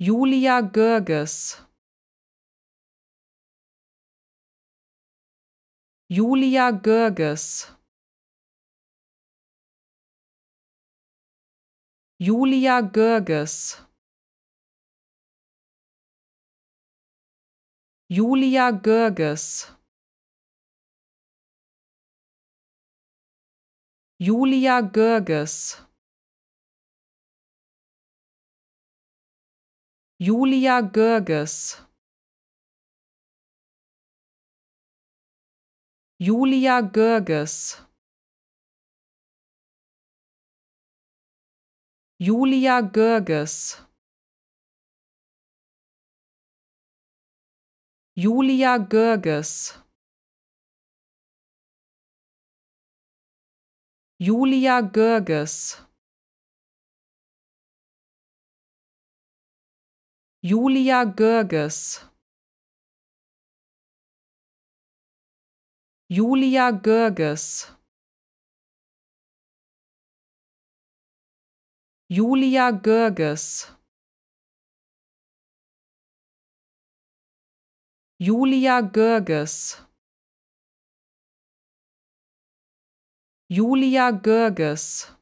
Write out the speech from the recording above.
Julia Görges Julia Görges Julia Görges Julia Görges Julia Görges Julia Görges. Julia Görges. Julia Görges. Julia Görges. Julia Görges Julia Görges. Julia Görges. Julia Görges. Julia Görges. Julia Görges